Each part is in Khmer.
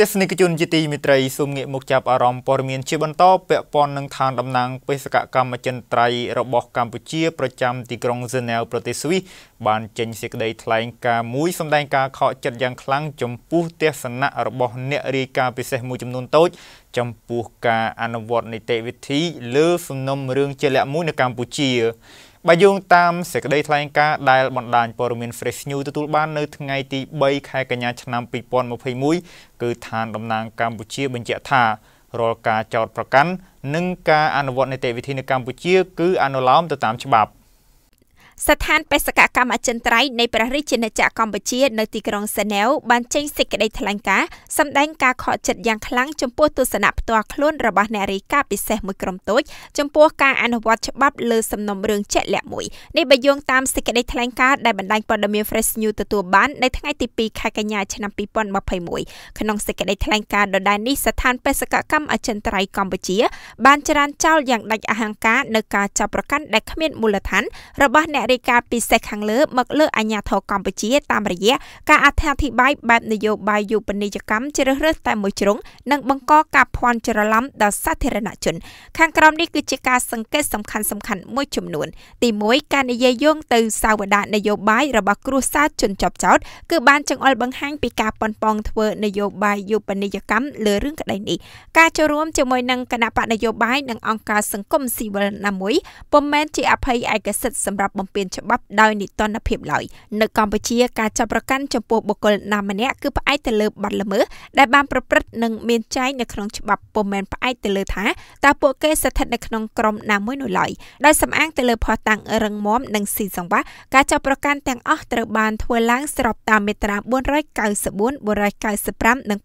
ទស្សនិកជនជាទីមេត្រីសូមងាកមកចាប់អារម្មណ៍ព័ត៌មានជាបន្តពាក់ព័ន្ធនឹងឋានតំណាងបេសកកម្មអចិន្ត្រៃយ៍របស់កម្ពុជាប្រចាំទីក្រុងហ្សឺណែវប្រទេសស្វីសបានចេញសេចក្តីថ្លែងការណ៍មួយសម្ដែងការខកចិត្តយ៉ាងខ្លាំងចំពោះទស្សនៈរបស់អ្នករាយការណ៍ពិសេសមួយចំនួនតូចចំពោះការអនុវត្តនីតិវិធីលើសំណុំរឿងជាលក្ខមួយនៅកម្ពុជាបើយោងតាមសេចក្តីថ្លែងការណ៍ដែលបណ្ដាញព័ត៌មាន Fresh News ទទួលបាននៅថ្ងៃទី3ខែកញ្ញាឆ្នាំ2021គឺឋានតំណាងកម្ពុជាបញ្ជាក់ថារាល់ការចោទប្រកាន់និងការអនុវត្តនីតិវិធីនៅកម្ពុជា គឺ អនុលោមទៅតាមច្បាប់។ស្ថានបេសកកម្មអចិន្ត្រៃយ៍នៃព្រះរាជាណាចក្រកម្ពុជា នៅទីក្រុងសេណែវបានចេញសេចក្តីថ្លែងការណ៍សម្ដែងការខកចិត្តយ៉ាងខ្លាំងចំពោះទស្សនៈផ្ទាល់ខ្លួនរបស់អ្នករាយការណ៍ពិសេសមួយក្រុមតូច ចំពោះការអនុវត្តច្បាប់លើសំណុំរឿងជាក់លាក់មួយនេះបើយោងតាមសេចក្តីថ្លែងការណ៍ដែលបណ្ដាញព័ត៌មាន Fresh News ទទួលបាននៅថ្ងៃទី2ខែកញ្ញាឆ្នាំ2021ក្នុងសេចក្តីថ្លែងការណ៍ដដែលនេះស្ថានបេសកកម្មអចិន្ត្រៃយ៍កម្ពុជា បានចរានចោលយ៉ាងដាច់អហង្ការនៅការចាប់ប្រកាន់ដែលគ្មានមូលដ្ឋានរបស់អ្នករាយការណ៍ពិសេសខាងលើមកលើអាញាធរកម្ពុជាតាមរយៈការអធិប្បាយបែបនយោបាយយុបនីយកម្មជ្រើសរើសតែមួយជ្រុងនិងបង្កការភ័ន្តច្រឡំដល់សាធារណជន ខាងក្រោមនេះគឺជាការសង្កេតសំខាន់សំខាន់មួយចំនួនទី1ការនិយាយយោងទៅសាវតានយោបាយរបស់គ្រួសារជនជាប់ចោតគឺបានចង្អុលបង្ហាញពីការប៉ុនប៉ងធ្វើនយោបាយយុបនីយកម្មលើរឿងក្តីនេះការចូលរួមជាមួយនឹងគណៈបកនយោបាយនិងអង្គការសង្គមស៊ីវិលណាមួយពុំមែនជាអភ័យឯកសិទ្ធិសម្រាប់បំពានច្បាប់ដោយនិទានភាពឡើយនៅកម្ពុជាការចាប់ប្រកាន់ចំពោះបុគ្គលណាម្នាក់គឺផ្អែកទៅលើបទល្មើសដែលបានប្រព្រឹត្តនិងមានចែងនៅក្នុងច្បាប់ពុំមែនផ្អែកទៅលើថាតើពួកគេស្ថិតនៅក្នុងក្រុមណាមួយនោះឡើយដោយសំអាងទៅលើភ័ស្តុតាងរឹងមាំនិងស៊ីសង្វាក់ការចាប់ប្រកាន់ទាំងអស់ត្រូវបានធ្វើឡើង ស្របតាមមាត្រា494 495និង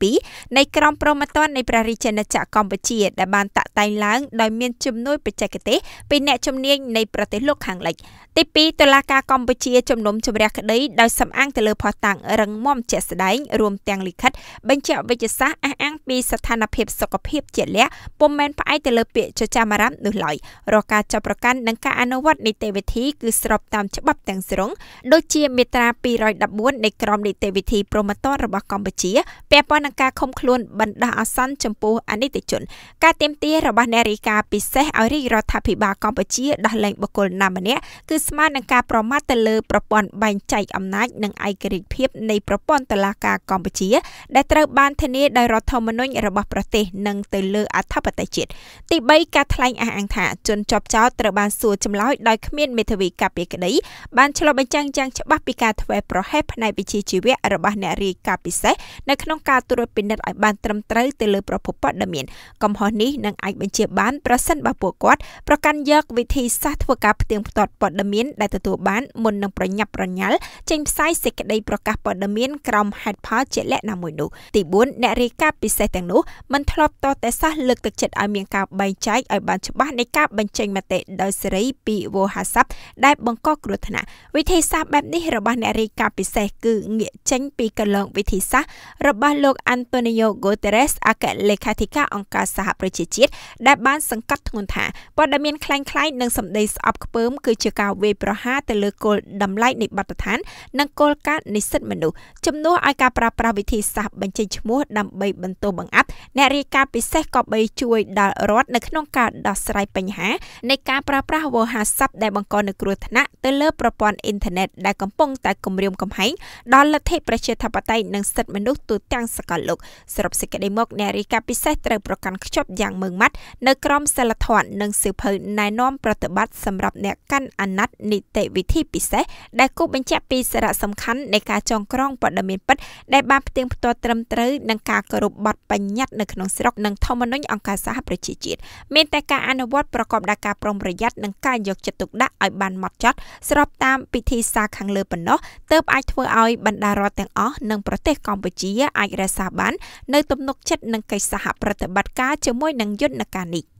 502នៃក្រមព្រហ្មទណ្ឌនៃព្រះរាជាណាចក្រកម្ពុជា ដែលបានតាក់តែងឡើងដោយមានជំនួយបច្ចេកទេសពី អ្នកជំនាញនៃប្រទេសលោកខាងលិចទី2តុលាការកម្ពុជាជំនុំជម្រះក្តីដោយសំអាងទៅលើផោះតាំងរឹងមាំជាក់ស្ដែងរួមទាំងលិខិត បញ្ជាក់វិជ្ជសាស្ត្រអះអាងពីស្ថានភាពសុខភាពជាលក្ខពុំមែនផ្អែកទៅលើពាក្យចចាមអារ៉ាមនោះឡើយរកការចាប់ប្រកាន់និងការអនុវត្តនីតិវិធីគឺស្របតាមច្បាប់ទាំងស្រុងដូចជាមាត្រា214នៃក្រមនីតិវិធីប្រមត្តរបស់កម្ពុជាពាក់ព័ន្ធនឹងការឃុំខ្លួនបណ្ដោះអាសន្នចំពោះអនិច្ចជន ការទៀមទារបស់នារីការពិសេសឲ្យរាជរដ្ឋាភិបាលកម្ពុជាដោះលែងបុគ្គលណាម្នាក់គឺស្មើនឹងការប្រមាថទៅលើប្រព័ន្ធបែងចែកអំណាចនិងឯករាជ្យភាពនៃប្រព័ន្ធតុលាការកម្ពុជា ដែលត្រូវបានធានាដោយរដ្ឋធម្មនុញ្ញរបស់ប្រទេសនិងទៅលើអធិបតេយ្យជាតិទី3ការថ្លែងអះអាងថាជនជាប់ចោទត្រូវបានសួរចម្លើយដោយគ្មានមេធាវីកាពីក្តីបានឆ្លុះបញ្ចាំងយ៉ាងច្បាស់ពីការធ្វេសប្រហែសផ្នែកវិជាជីវៈរបស់អ្នករាយការណ៍ពិសេសនៅក្នុងការត្រួតពិនិត្យឲ្យបានត្រឹមត្រូវទៅលើប្រភពព័ត៌មានកំហុសនេះនឹងអាចបញ្ជាបានប្រសិនបើពួកគាត់ប្រកាន់យកវិធីសាស្ត្រធ្វើការផ្ទៀងផ្ទាត់ព័ដិមានដែលទទួលបានមុននឹងប្រញាប់ប្រញាល់ចេញផ្សាយសេចក្តីប្រកាសព័ត៌មានក្រោមហេតុផលជាក់លាក់ណាមួយនោះទី4អ្នករាយការណ៍ពិសេសទាំងនោះមិនធ្លាប់តតែសះលើកទឹកចិត្តឲ្យមានការបែងចែកឲ្យបានច្បាស់នៃការបញ្ចេញមតិដោយសេរីពីវោហារស័ព្ទដែលបង្កគ្រោះថ្នាក់វិធីសាស្ត្របែបនេះរបស់អ្នករាយការណ៍ពិសេសគឺងាកចេញពីកន្លងវិធីសាស្ត្ររបស់លោក Antonio Guterres អគ្គលេខាធិការអង្គការសហប្រជាជាតិដែលបានសង្កត់ធ្ងន់ថាព័ត៌មានคล้ายៗនឹងសម្ដីស្អប់ខ្ពើមគឺជាការវាយប្រហារទៅលើគោលតម្លៃនៃបទដ្ឋាននិងគោលការណ៍និស្សិតមនុស្សជំនួសឲ្យការប្រើប្រាស់វិធីសាស្ត្របញ្ចេញឈ្មោះដើម្បីបន្ទោបង្អាប់អ្នករាយការណ៍ពិសេសក៏បីជួយដល់រដ្ឋនៅក្នុងការដោះស្រាយបញ្ហានៃការប្រើប្រាស់វោហារស័ព្ទដែលបង្កនូវគ្រោះថ្នាក់ទៅលើប្រព័ន្ធអ៊ីនធឺណិតដែលកំពុងតែគំរាមកំហែង ដល់លទ្ធិប្រជាធិបតេយ្យនិងសិទ្ធិមនុស្សទូទាំងសកលលោកសរុបសេចក្តីមកអ្នករាយការណ៍ពិសេសត្រូវប្រកាន់ខ្ជាប់យ៉ាងម៉ឺងម៉ាត់នៅក្រមសីលធម៌និងសៀវភៅណែនាំប្រតិបត្តិសម្រាប់អ្នកកាន់អាបណ្ណិតនីតិវិធីពិសេសដែលគូបញ្ជាក់ពីសារៈសំខាន់នៃការចងក្រងព័ត៌មានពិតដែលបានផ្ទៀងផ្ទាត់ត្រឹមត្រូវនឹងការគោរពបទបញ្ញត្តិនៅក្នុងស្រុកនិងធម្មនុញ្ញអង្គការសហប្រជាជាតិមានតែការអនុវត្តប្រកបដោយការប្រុងប្រយ័ត្ននិងការយកចិត្តទុកដាក់ឲ្យបានម៉ត់ចត់ស្របតាមពិធីសារខាងលើប៉ុណ្ណោះទើបអាចធ្វើឲ្យបណ្ដារដ្ឋទាំងអស់និងប្រទេសកម្ពុជាអាចរក្សាបាននៅទំនុកចិត្តនឹងកិច្ចសហប្រតិបត្តិការជាមួយនឹងយន្តការនេះ។